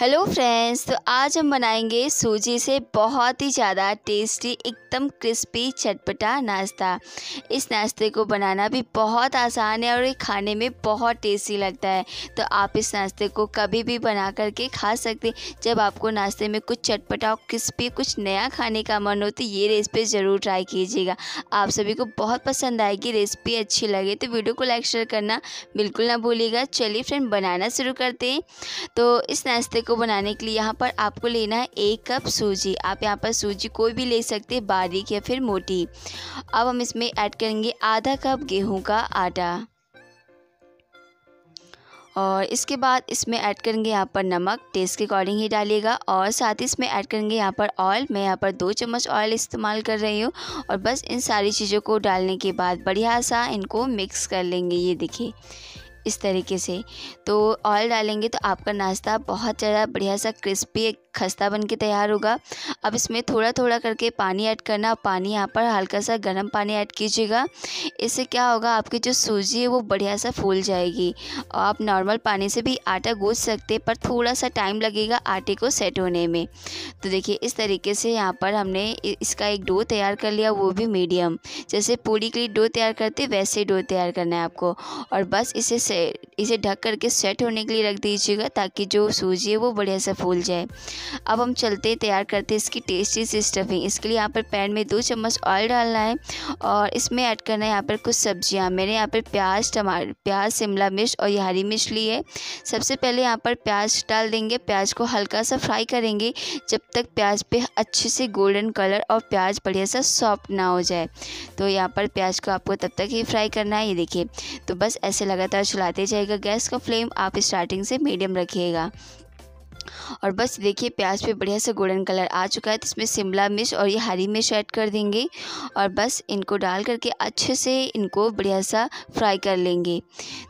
hello friends तो आज हम बनाएंगे सूजी से बहुत ही ज़्यादा टेस्टी एकदम क्रिस्पी चटपटा नाश्ता इस नाश्ते को बनाना भी बहुत आसान है और ये खाने में बहुत टेस्टी लगता है तो आप इस नाश्ते को कभी भी बना करके खा सकते जब आपको नाश्ते में कुछ चटपटा और क्रिस्पी कुछ नया खाने का मन हो तो ये रेसिपी ज़रूर ट्राई कीजिएगा आप सभी को बहुत पसंद आएगी रेसिपी अच्छी लगे तो वीडियो को लाइक शेयर करना बिल्कुल ना भूलिएगा चलिए फ्रेंड बनाना शुरू करते हैं तो इस नाश्ते को बनाने के लिए यहाँ पर आपको लेना है एक कप सूजी आप यहाँ पर सूजी कोई भी ले सकते हैं बारीक या फिर मोटी अब हम इसमें ऐड करेंगे आधा कप गेहूं का आटा और इसके बाद इसमें ऐड करेंगे यहाँ पर नमक टेस्ट के अकॉर्डिंग ही डालिएगा और साथ ही इसमें ऐड करेंगे यहाँ पर ऑयल मैं यहाँ पर दो चम्मच ऑयल इस्तेमाल कर रही हूँ और बस इन सारी चीज़ों को डालने के बाद बढ़िया सा इनको मिक्स कर लेंगे ये देखिए इस तरीके से तो ऑयल डालेंगे तो आपका नाश्ता बहुत ज़्यादा बढ़िया सा क्रिस्पी खस्ता बन के तैयार होगा अब इसमें थोड़ा थोड़ा करके पानी ऐड करना पानी यहाँ पर हल्का सा गर्म पानी ऐड कीजिएगा इससे क्या होगा आपकी जो सूजी है वो बढ़िया सा फूल जाएगी और आप नॉर्मल पानी से भी आटा गूँज सकते हैं पर थोड़ा सा टाइम लगेगा आटे को सेट होने में तो देखिए इस तरीके से यहाँ पर हमने इसका एक डो तैयार कर लिया वो भी मीडियम जैसे पूड़ी के लिए डो तैयार करते वैसे डो तैयार करना है आपको और बस इसे इसे ढक करके सेट होने के लिए रख दीजिएगा ताकि जो सूजी है वो बढ़िया से फूल जाए अब हम चलते तैयार करते हैं इसकी टेस्टी सी स्टफिंग इसके लिए यहाँ पर पैन में दो चम्मच ऑयल डालना है और इसमें ऐड करना है यहाँ पर कुछ सब्जियाँ मैंने यहाँ पर प्याज टमा प्याज शिमला मिर्च और ये हरी मिर्च ली है सबसे पहले यहाँ पर प्याज डाल देंगे प्याज को हल्का सा फ्राई करेंगे जब तक प्याज पे अच्छे से गोल्डन कलर और प्याज बढ़िया सा सॉफ्ट ना हो जाए तो यहाँ पर प्याज को आपको तब तक ही फ्राई करना है ये देखिए तो बस ऐसे लगातार चलाते जाएगा गैस का फ्लेम आप स्टार्टिंग से मीडियम रखिएगा और बस देखिए प्याज पे बढ़िया से गोल्डन कलर आ चुका है तो इसमें शिमला मिर्च और ये हरी मिर्च ऐड कर देंगे और बस इनको डाल करके अच्छे से इनको बढ़िया सा फ्राई कर लेंगे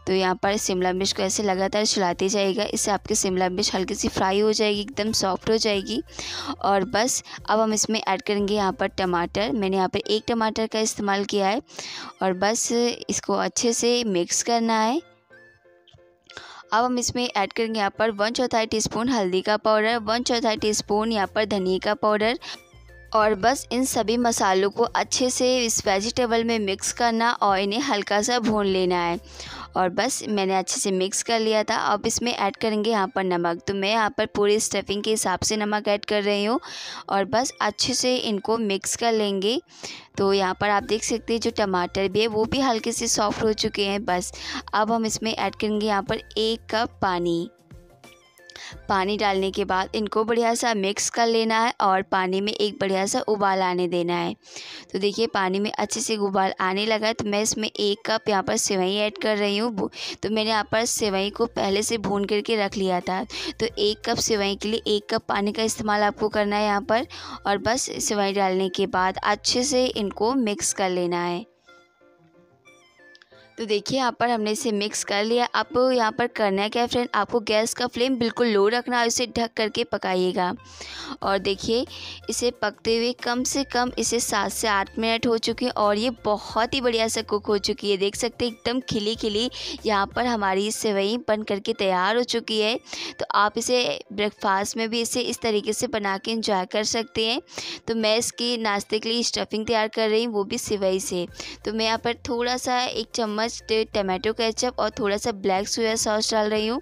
तो यहाँ पर शिमला मिर्च को ऐसे लगातार चलाते जाएगा इससे आपकी शिमला मिर्च हल्की सी फ्राई हो जाएगी एकदम सॉफ्ट हो जाएगी और बस अब हम इसमें ऐड करेंगे यहाँ पर टमाटर मैंने यहाँ पर एक टमाटर का इस्तेमाल किया है और बस इसको अच्छे से मिक्स करना है अब हम इसमें ऐड करेंगे यहाँ पर वन चौथाई स्पून हल्दी का पाउडर वन चौथाई स्पून यहाँ पर धनिया का पाउडर और बस इन सभी मसालों को अच्छे से इस वेजिटेबल में मिक्स करना और इन्हें हल्का सा भून लेना है और बस मैंने अच्छे से मिक्स कर लिया था अब इसमें ऐड करेंगे यहाँ पर नमक तो मैं यहाँ पर पूरी स्टफिंग के हिसाब से नमक ऐड कर रही हूँ और बस अच्छे से इनको मिक्स कर लेंगे तो यहाँ पर आप देख सकते हैं जो टमाटर भी है वो भी हल्के से सॉफ्ट हो चुके हैं बस अब हम इसमें ऐड करेंगे यहाँ पर एक कप पानी पानी डालने के बाद इनको बढ़िया सा मिक्स कर लेना है और पानी में एक बढ़िया सा उबाल आने देना है तो देखिए पानी में अच्छे से उबाल आने लगा तो मैं इसमें एक कप यहाँ पर सेवई ऐड कर रही हूँ तो मैंने यहाँ पर सेवई को पहले से भून करके रख लिया था तो एक कप सेवई के लिए एक कप पानी का इस्तेमाल आपको करना है यहाँ पर और बस सेवई डालने के बाद अच्छे से इनको मिक्स कर लेना है तो देखिए यहाँ पर हमने इसे मिक्स कर लिया अब यहाँ पर करना है क्या फ्रेंड आपको गैस का फ्लेम बिल्कुल लो रखना और इसे ढक करके पकाइएगा और देखिए इसे पकते हुए कम से कम इसे सात से आठ मिनट हो चुके हैं और ये बहुत ही बढ़िया से कुक हो चुकी है देख सकते हैं एकदम खिली खिली यहाँ पर हमारी सेवई बन करके तैयार हो चुकी है तो आप इसे ब्रेकफास्ट में भी इसे इस तरीके से बना के इंजॉय कर सकते हैं तो मैं इसकी नाश्ते के लिए स्टफिंग तैयार कर रही हूँ वो भी सेवई से तो मैं यहाँ पर थोड़ा सा एक चम्मच चम्मच टमाटो केचप और थोड़ा सा ब्लैक सोया सॉस डाल रही हूँ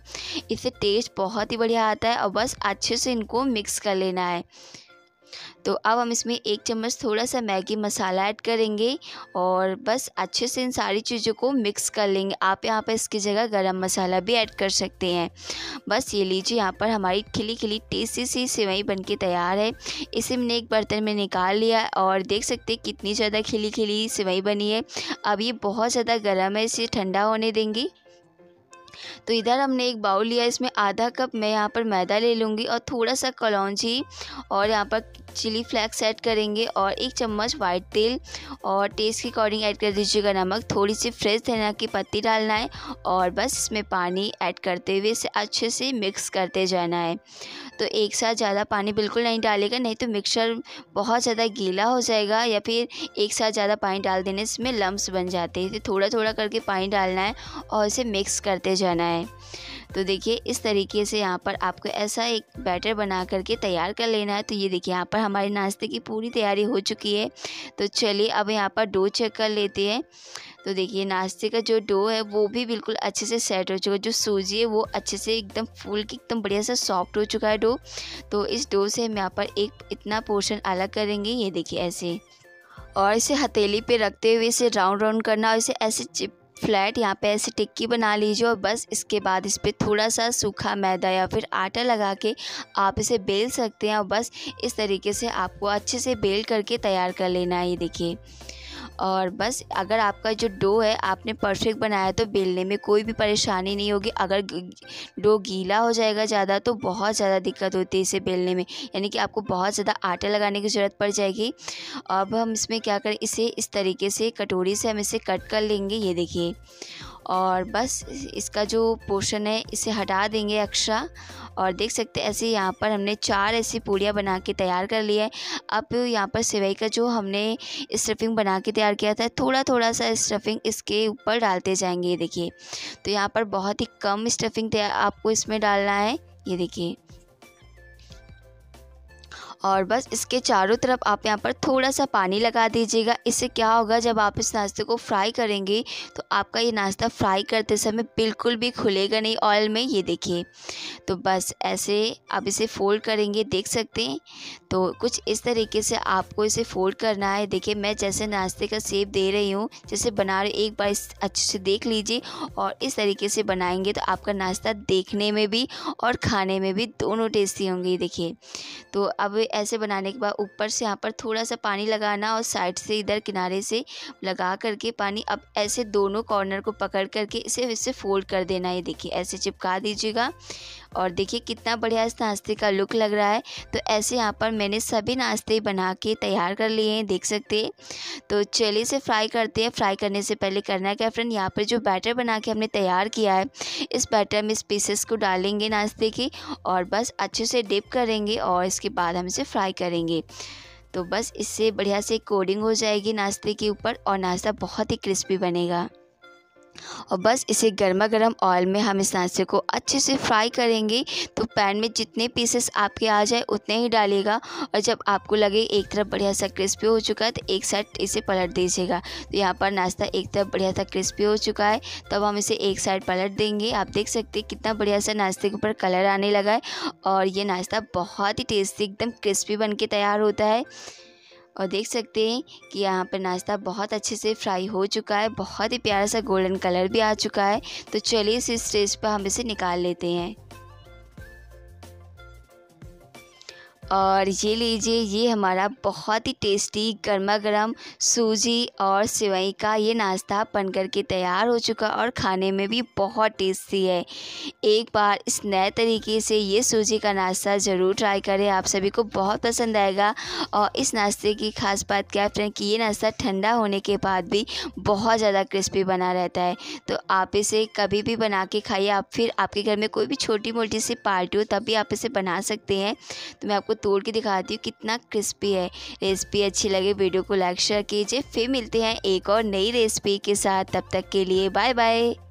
इससे टेस्ट बहुत ही बढ़िया आता है और बस अच्छे से इनको मिक्स कर लेना है तो अब हम इसमें एक चम्मच थोड़ा सा मैगी मसाला ऐड करेंगे और बस अच्छे से इन सारी चीज़ों को मिक्स कर लेंगे आप यहाँ पर इसकी जगह गरम मसाला भी ऐड कर सकते हैं बस ये लीजिए यहाँ पर हमारी खिली खिली टेस्टी सी सेवई बन के तैयार है इसे मैंने एक बर्तन में निकाल लिया और देख सकते कितनी ज़्यादा खिली खिली सेवई बनी है अब ये बहुत ज़्यादा गर्म है इसे ठंडा होने देंगी तो इधर हमने एक बाउल लिया इसमें आधा कप मैं यहाँ पर मैदा ले लूँगी और थोड़ा सा कलौजी और यहाँ पर चिली फ्लैक्स ऐड करेंगे और एक चम्मच वाइट तेल और टेस्ट के अकॉर्डिंग ऐड कर दीजिएगा नमक थोड़ी सी फ्रेश धनिया की पत्ती डालना है और बस इसमें पानी ऐड करते हुए इसे अच्छे से मिक्स करते जाना है तो एक साथ ज़्यादा पानी बिल्कुल नहीं डालेगा नहीं तो मिक्सर बहुत ज़्यादा गीला हो जाएगा या फिर एक साथ ज़्यादा पानी डाल देने से इसमें लम्ब बन जाते हैं तो थोड़ा थोड़ा करके पानी डालना है और इसे मिक्स करते जाना जाना है तो देखिए इस तरीके से यहाँ पर आपको ऐसा एक बैटर बना करके तैयार कर लेना है तो ये देखिए यहाँ पर हमारे नाश्ते की पूरी तैयारी हो चुकी है तो चलिए अब यहाँ पर डो चेक कर लेते हैं तो देखिए नाश्ते का जो डो है वो भी बिल्कुल अच्छे से सेट हो चुका है जो सूजी है वो अच्छे से एकदम फूल की एकदम बढ़िया सा सॉफ्ट हो चुका है डो तो इस डो से हम यहाँ पर एक इतना पोर्शन अलग करेंगे ये देखिए ऐसे और इसे हथेली पे रखते हुए इसे राउंड राउंड करना और इसे ऐसे चिप फ्लैट यहाँ पे ऐसे टिक्की बना लीजिए और बस इसके बाद इस पर थोड़ा सा सूखा मैदा या फिर आटा लगा के आप इसे बेल सकते हैं और बस इस तरीके से आपको अच्छे से बेल करके तैयार कर लेना है ये देखिए और बस अगर आपका जो डो है आपने परफेक्ट बनाया तो बेलने में कोई भी परेशानी नहीं होगी अगर डो गीला हो जाएगा ज़्यादा तो बहुत ज़्यादा दिक्कत होती है इसे बेलने में यानी कि आपको बहुत ज़्यादा आटा लगाने की ज़रूरत पड़ जाएगी अब हम इसमें क्या करें इसे इस तरीके से कटोरी से हम इसे कट कर लेंगे ये देखिए और बस इसका जो पोर्शन है इसे हटा देंगे एक्स्ट्रा और देख सकते हैं ऐसे यहाँ पर हमने चार ऐसी पूड़ियाँ बना के तैयार कर लिया है अब यहाँ पर सिवई का जो हमने स्टफिंग बना के तैयार किया था थोड़ा थोड़ा सा स्टफिंग इसके ऊपर डालते जाएंगे ये देखिए तो यहाँ पर बहुत ही कम स्टफिंग आपको इसमें डालना है ये देखिए और बस इसके चारों तरफ आप यहाँ पर थोड़ा सा पानी लगा दीजिएगा इससे क्या होगा जब आप इस नाश्ते को फ्राई करेंगे तो आपका ये नाश्ता फ्राई करते समय बिल्कुल भी खुलेगा नहीं ऑयल में ये देखिए तो बस ऐसे आप इसे फोल्ड करेंगे देख सकते हैं तो कुछ इस तरीके से आपको इसे फोल्ड करना है देखिए मैं जैसे नाश्ते का सेब दे रही हूँ जैसे बना रही एक बार अच्छे से देख लीजिए और इस तरीके से बनाएंगे तो आपका नाश्ता देखने में भी और खाने में भी दोनों टेस्टी होंगे देखिए तो अब ऐसे बनाने के बाद ऊपर से यहाँ पर थोड़ा सा पानी लगाना और साइड से इधर किनारे से लगा करके पानी अब ऐसे दोनों कॉर्नर को पकड़ करके इसे इसे फोल्ड कर देना ये देखिए ऐसे चिपका दीजिएगा और देखिए कितना बढ़िया इस नाश्ते का लुक लग रहा है तो ऐसे यहाँ पर मैंने सभी नाश्ते बना के तैयार कर लिए हैं देख सकते हैं तो चलिए इसे फ्राई करते हैं फ्राई करने से पहले करना क्या फ्रेंड यहाँ पर जो बैटर बना के हमने तैयार किया है इस बैटर में इस पीसेस को डालेंगे नाश्ते की और बस अच्छे से डिप करेंगे और इसके बाद हम इसे फ्राई करेंगे तो बस इससे बढ़िया से कोडिंग हो जाएगी नाश्ते के ऊपर और नाश्ता बहुत ही क्रिस्पी बनेगा और बस इसे गर्मा गर्म ऑयल में हम इस नाश्ते को अच्छे से फ्राई करेंगे तो पैन में जितने पीसेस आपके आ जाए उतने ही डालिएगा और जब आपको लगे एक तरफ बढ़िया सा क्रिस्पी हो चुका है तो एक साइड इसे पलट दीजिएगा तो यहाँ पर नाश्ता एक तरफ बढ़िया सा क्रिस्पी हो चुका है तब तो हम इसे एक साइड पलट देंगे आप देख सकते हैं कितना बढ़िया सा नाश्ते के ऊपर कलर आने लगा है और ये नाश्ता बहुत ही टेस्टी एकदम क्रिस्पी बन के तैयार होता है और देख सकते हैं कि यहाँ पर नाश्ता बहुत अच्छे से फ्राई हो चुका है बहुत ही प्यारा सा गोल्डन कलर भी आ चुका है तो चलिए इस स्टेज पर हम इसे निकाल लेते हैं और ये लीजिए ये हमारा बहुत ही टेस्टी गर्मा गर्म सूजी और सेवई का ये नाश्ता बनकर के तैयार हो चुका और खाने में भी बहुत टेस्टी है एक बार इस नए तरीके से ये सूजी का नाश्ता ज़रूर ट्राई करें आप सभी को बहुत पसंद आएगा और इस नाश्ते की खास बात क्या फ्रेंड कि ये नाश्ता ठंडा होने के बाद भी बहुत ज़्यादा क्रिस्पी बना रहता है तो आप इसे कभी भी बना के खाइए आप फिर आपके घर में कोई भी छोटी मोटी सी पार्टी हो तब भी आप इसे बना सकते हैं तो मैं आपको तोड़ के दिखाती हूँ कितना क्रिस्पी है रेसिपी अच्छी लगे वीडियो को लाइक शेयर कीजिए फिर मिलते हैं एक और नई रेसिपी के साथ तब तक के लिए बाय बाय